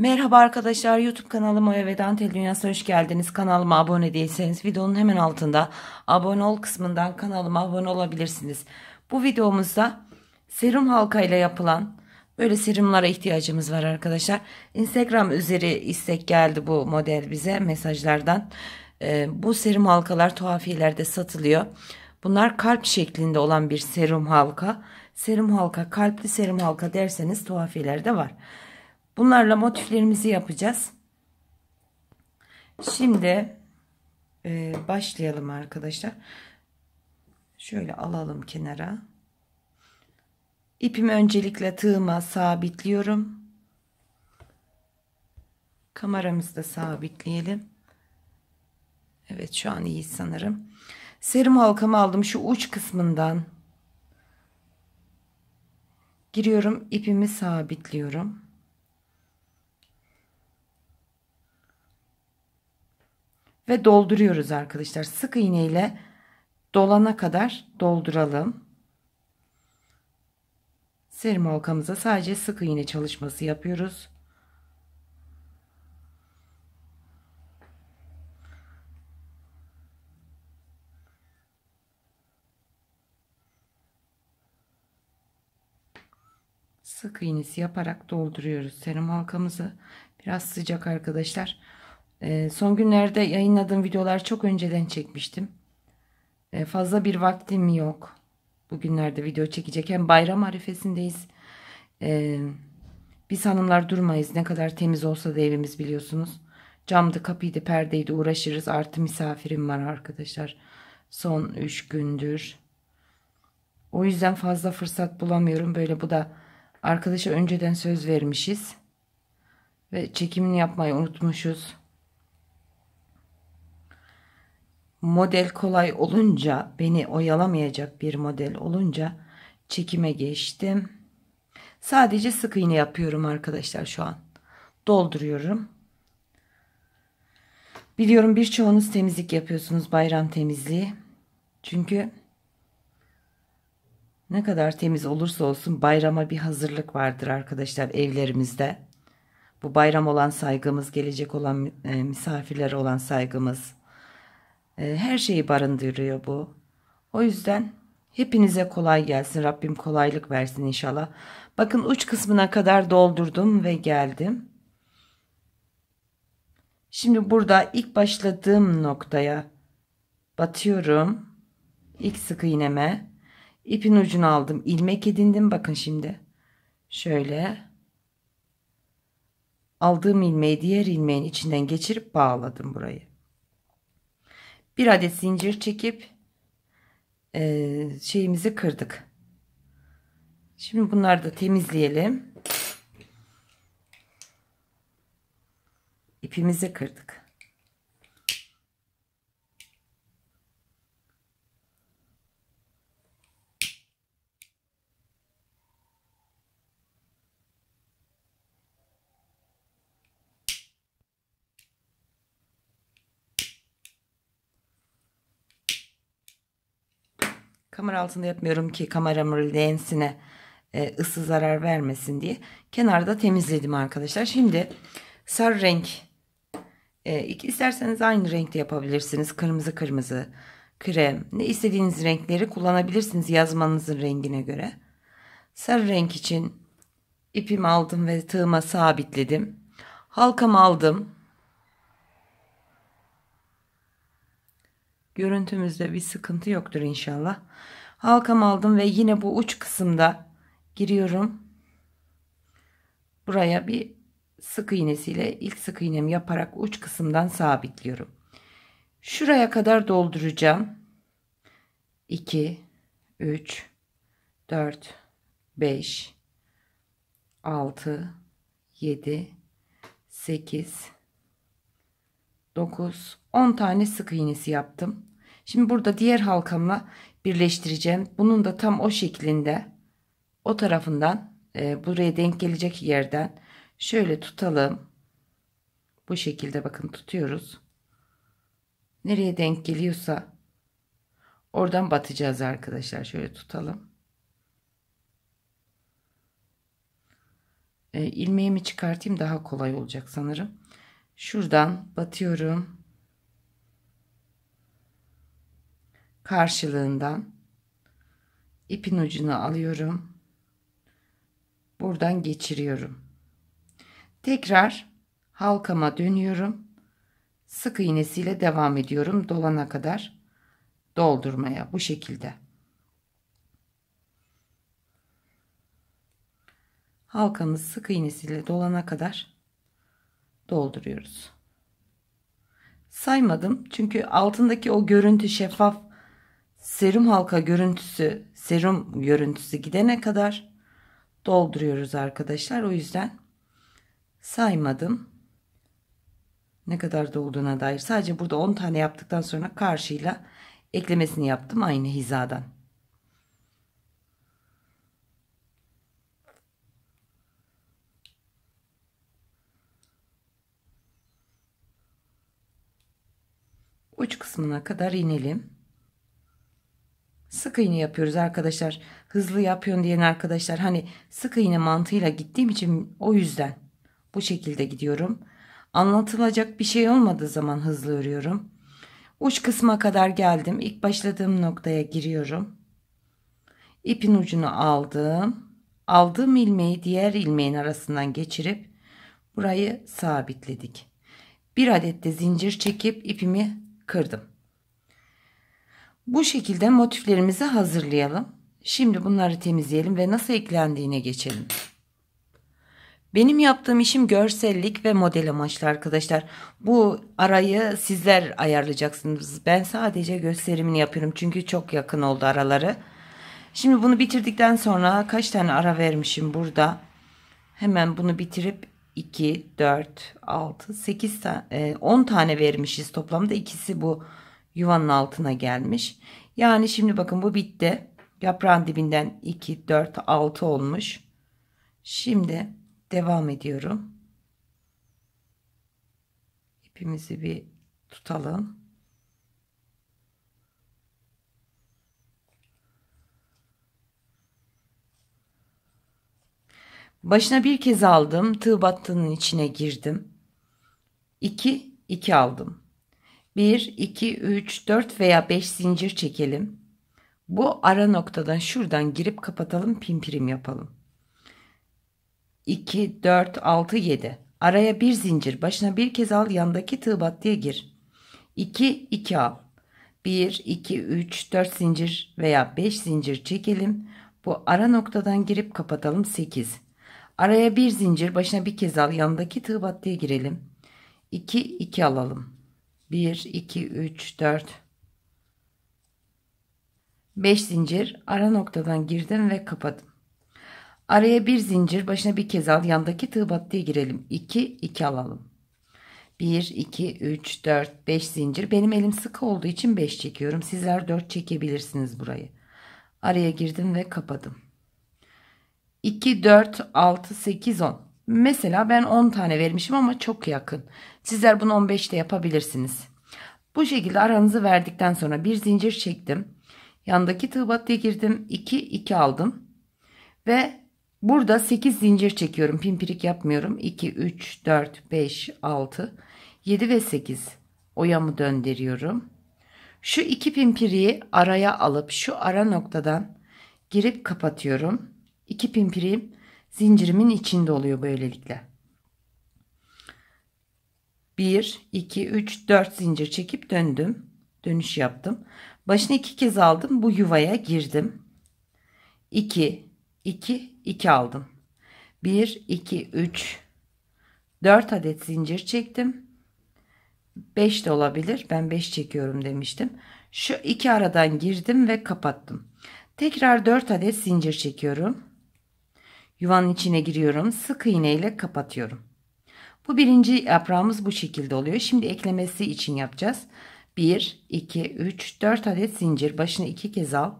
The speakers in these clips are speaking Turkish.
Merhaba arkadaşlar YouTube kanalıma ve Vedante Dünyası'na hoş geldiniz. Kanalıma abone değilseniz videonun hemen altında abone ol kısmından kanalıma abone olabilirsiniz. Bu videomuzda serum halkayla yapılan böyle serumlara ihtiyacımız var arkadaşlar. Instagram üzeri istek geldi bu model bize mesajlardan. Ee, bu serum halkalar tuhafiyelerde satılıyor. Bunlar kalp şeklinde olan bir serum halka. Serum halka, kalpli serum halka derseniz tuhafiyelerde var. var. Bunlarla motiflerimizi yapacağız. Şimdi e, başlayalım arkadaşlar. Şöyle alalım kenara. İpimi öncelikle tığıma sabitliyorum. Kameramızı da sabitleyelim. Evet şu an iyi sanırım. Serum halkamı aldım şu uç kısmından. Giriyorum ipimi sabitliyorum. ve dolduruyoruz arkadaşlar. Sık iğne ile dolana kadar dolduralım. Serim halkamıza sadece sık iğne çalışması yapıyoruz. sık iğnesi yaparak dolduruyoruz serum halkamızı. Biraz sıcak arkadaşlar. Ee, son günlerde yayınladığım videolar çok önceden çekmiştim. Ee, fazla bir vaktim yok. Bugünlerde video çekecek. Hem bayram arifesindeyiz. Ee, biz hanımlar durmayız. Ne kadar temiz olsa da evimiz biliyorsunuz. Camdı, kapıydı, perdeydi uğraşırız. Artı misafirim var arkadaşlar. Son 3 gündür. O yüzden fazla fırsat bulamıyorum. Böyle bu da arkadaşa önceden söz vermişiz. Ve çekimini yapmayı unutmuşuz. model kolay olunca beni oyalamayacak bir model olunca çekime geçtim. Sadece sık iğne yapıyorum arkadaşlar şu an. Dolduruyorum. Biliyorum birçoğunuz temizlik yapıyorsunuz bayram temizliği. Çünkü ne kadar temiz olursa olsun bayrama bir hazırlık vardır arkadaşlar evlerimizde. Bu bayram olan saygımız, gelecek olan e, misafirlere olan saygımız, ee, her şeyi barındırıyor bu. O yüzden hepinize kolay gelsin. Rabbim kolaylık versin inşallah. Bakın uç kısmına kadar doldurdum ve geldim. Şimdi burada ilk başladığım noktaya batıyorum. İlk sık iğneme ipin ucunu aldım. ilmek edindim bakın şimdi. Şöyle aldığım ilmeği diğer ilmeğin içinden geçirip bağladım burayı bir adet zincir çekip e, şeyimizi kırdık. Şimdi bunları da temizleyelim. İpimizi kırdık. kamera altında yapmıyorum ki kameramın lensine e, ısı zarar vermesin diye kenarda temizledim arkadaşlar. Şimdi sarı renk e, isterseniz aynı renkte yapabilirsiniz. Kırmızı kırmızı krem ne istediğiniz renkleri kullanabilirsiniz yazmanızın rengine göre. Sarı renk için ipimi aldım ve tığıma sabitledim. Halkamı aldım. Görüntümüzde bir sıkıntı yoktur inşallah. Halkam aldım ve yine bu uç kısımda giriyorum. Buraya bir sık iğnesiyle ilk sık iğnemi yaparak uç kısımdan sabitliyorum. Şuraya kadar dolduracağım. 2 3 4 5 6 7 8 9 10 tane sık iğnesi yaptım. Şimdi burada diğer halkamla birleştireceğim. Bunun da tam o şeklinde o tarafından e, buraya denk gelecek yerden şöyle tutalım. Bu şekilde bakın tutuyoruz. Nereye denk geliyorsa oradan batacağız arkadaşlar. Şöyle tutalım. E, ilmeğimi çıkartayım daha kolay olacak sanırım. Şuradan batıyorum. karşılığından ipin ucunu alıyorum. Buradan geçiriyorum. Tekrar halkama dönüyorum. Sık iğnesiyle devam ediyorum dolana kadar doldurmaya bu şekilde. Halkamız sık iğnesiyle dolana kadar dolduruyoruz. Saymadım çünkü altındaki o görüntü şeffaf serum halka görüntüsü, serum görüntüsü gidene kadar dolduruyoruz arkadaşlar. O yüzden saymadım. Ne kadar dolduğuna dair. Sadece burada 10 tane yaptıktan sonra karşıyla eklemesini yaptım aynı hizadan. Uç kısmına kadar inelim. Sık iğne yapıyoruz arkadaşlar. Hızlı yapıyorsun diyen arkadaşlar hani sık iğne mantığıyla gittiğim için o yüzden bu şekilde gidiyorum. Anlatılacak bir şey olmadığı zaman hızlı örüyorum. Uç kısma kadar geldim. İlk başladığım noktaya giriyorum. İpin ucunu aldım. Aldığım ilmeği diğer ilmeğin arasından geçirip burayı sabitledik. Bir adet de zincir çekip ipimi kırdım. Bu şekilde motiflerimizi hazırlayalım. Şimdi bunları temizleyelim ve nasıl eklendiğine geçelim. Benim yaptığım işim görsellik ve model amaçlı arkadaşlar. Bu arayı sizler ayarlayacaksınız. Ben sadece gösterimini yapıyorum çünkü çok yakın oldu araları. Şimdi bunu bitirdikten sonra kaç tane ara vermişim burada? Hemen bunu bitirip 2, 4, 6, 8 tane, 10 tane vermişiz. Toplamda ikisi bu yuvanın altına gelmiş. Yani şimdi bakın bu bitti. Yaprağın dibinden 2, 4, 6 olmuş. Şimdi devam ediyorum. İpimizi bir tutalım. Başına bir kez aldım. Tığ battığının içine girdim. 2 2 aldım. 1, 2, 3, 4 veya 5 zincir çekelim. Bu ara noktadan şuradan girip kapatalım pimpirim yapalım. 2, 4, 6, 7. Araya bir zincir başına bir kez al yandaki tığ diye gir. 2, 2 al. 1, 2, 3, 4 zincir veya 5 zincir çekelim. Bu ara noktadan girip kapatalım 8. Araya bir zincir başına bir kez al yandaki tığ diye girelim. 2, 2 alalım. 1 2 3 4 5 zincir ara noktadan girdim ve kapadım. Araya bir zincir başına bir kez al yandaki tığ battıya girelim. 2 2 alalım. 1 2 3 4 5 zincir. Benim elim sıkı olduğu için 5 çekiyorum. Sizler 4 çekebilirsiniz burayı. Araya girdim ve kapadım. 2 4 6 8 10 Mesela ben 10 tane vermişim ama çok yakın. Sizler bunu 15 de yapabilirsiniz. Bu şekilde aranızı verdikten sonra bir zincir çektim. Yandaki tığ battıya girdim. 2 2 aldım. Ve burada 8 zincir çekiyorum. Pimpirik yapmıyorum. 2 3 4 5 6 7 ve 8 oyamı döndürüyorum. Şu iki pimpiriği araya alıp şu ara noktadan girip kapatıyorum. İki pimpiriğim zincirimin içinde oluyor böylelikle. 1, 2, 3, 4 zincir çekip döndüm. Dönüş yaptım. Başını iki kez aldım. Bu yuvaya girdim. 2, 2, 2 aldım. 1, 2, 3, 4 adet zincir çektim. 5 de olabilir. Ben 5 çekiyorum demiştim. Şu iki aradan girdim ve kapattım. Tekrar 4 adet zincir çekiyorum. Yuvanın içine giriyorum. Sık iğne ile kapatıyorum. Bu birinci yaprağımız bu şekilde oluyor. Şimdi eklemesi için yapacağız. 1, 2, 3, 4 adet zincir. Başını 2 kez al.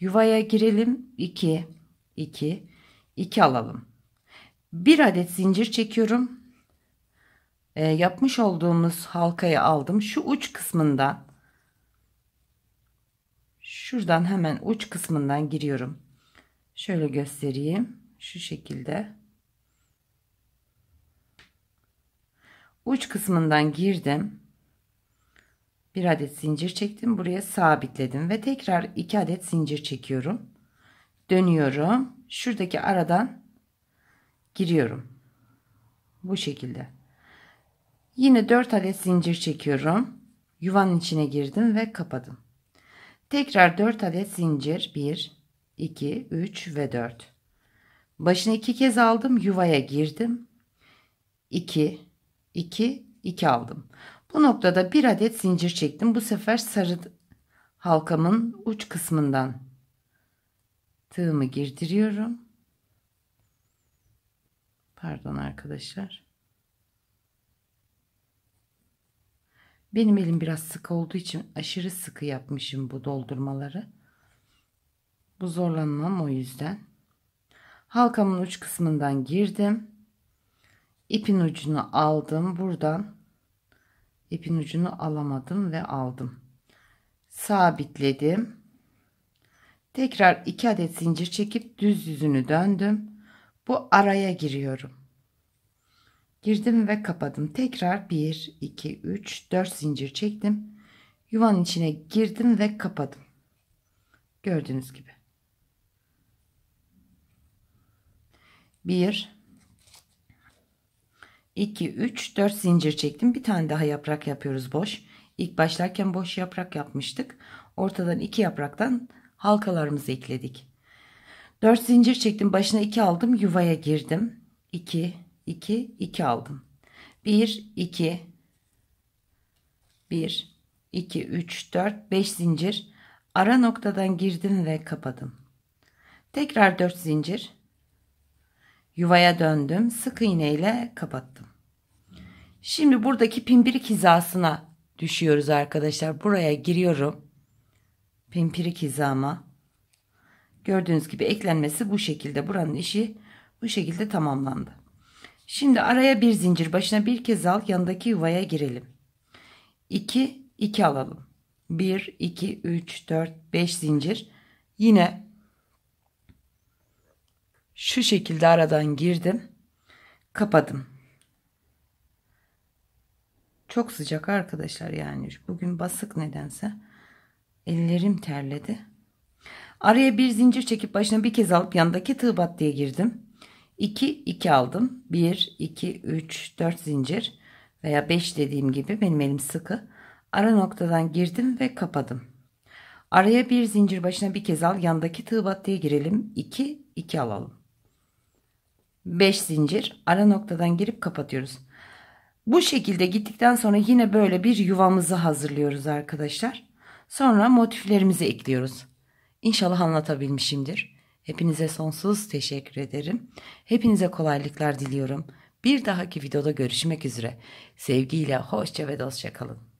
Yuvaya girelim. 2, 2, 2 alalım. 1 adet zincir çekiyorum. E, yapmış olduğumuz halkayı aldım. Şu uç kısmından şuradan hemen uç kısmından giriyorum. Şöyle göstereyim şu şekilde uç kısmından girdim bir adet zincir çektim buraya sabitledim ve tekrar iki adet zincir çekiyorum dönüyorum şuradaki aradan giriyorum bu şekilde yine dört adet zincir çekiyorum yuvanın içine girdim ve kapadım tekrar dört adet zincir 1 2 3 ve 4 Başına iki kez aldım yuvaya girdim. 2, iki iki aldım. Bu noktada bir adet zincir çektim. Bu sefer sarı halkamın uç kısmından tığımı girdiriyorum. Pardon arkadaşlar. Benim elim biraz sık olduğu için aşırı sıkı yapmışım bu doldurmaları. Bu zorlanmam o yüzden halkamın uç kısmından girdim ipin ucunu aldım buradan ipin ucunu alamadım ve aldım sabitledim tekrar 2 adet zincir çekip düz yüzünü döndüm bu araya giriyorum girdim ve kapadım tekrar 1 2 3 4 zincir çektim yuvanın içine girdim ve kapadım gördüğünüz gibi 1 2 3 4 zincir çektim bir tane daha yaprak yapıyoruz boş İlk başlarken boş yaprak yapmıştık ortadan iki yapraktan halkalarımızı ekledik 4 zincir çektim başına 2 aldım yuvaya girdim 2 2 2 aldım 1 2 1 2 3 4 5 zincir ara noktadan girdim ve kapadım tekrar 4 zincir Yuvaya döndüm. Sık iğneyle kapattım. Şimdi buradaki pimpirik hizasına düşüyoruz arkadaşlar. Buraya giriyorum. Pimpirik hizama. Gördüğünüz gibi eklenmesi bu şekilde. Buranın işi bu şekilde tamamlandı. Şimdi araya bir zincir başına bir kez al yanındaki yuvaya girelim. 2 2 alalım. 1 2 3 4 5 zincir. Yine şu şekilde aradan girdim. Kapadım. Çok sıcak arkadaşlar yani. Bugün basık nedense. Ellerim terledi. Araya bir zincir çekip başına bir kez alıp yandaki tığ diye girdim. 2 2 aldım. 1 2 3 4 zincir veya 5 dediğim gibi benim elim sıkı. Ara noktadan girdim ve kapadım. Araya bir zincir başına bir kez al. Yandaki tığ diye girelim. 2 2 alalım. 5 zincir ara noktadan girip kapatıyoruz. Bu şekilde gittikten sonra yine böyle bir yuvamızı hazırlıyoruz arkadaşlar. Sonra motiflerimizi ekliyoruz. İnşallah anlatabilmişimdir. Hepinize sonsuz teşekkür ederim. Hepinize kolaylıklar diliyorum. Bir dahaki videoda görüşmek üzere. Sevgiyle, hoşça ve dostça kalın.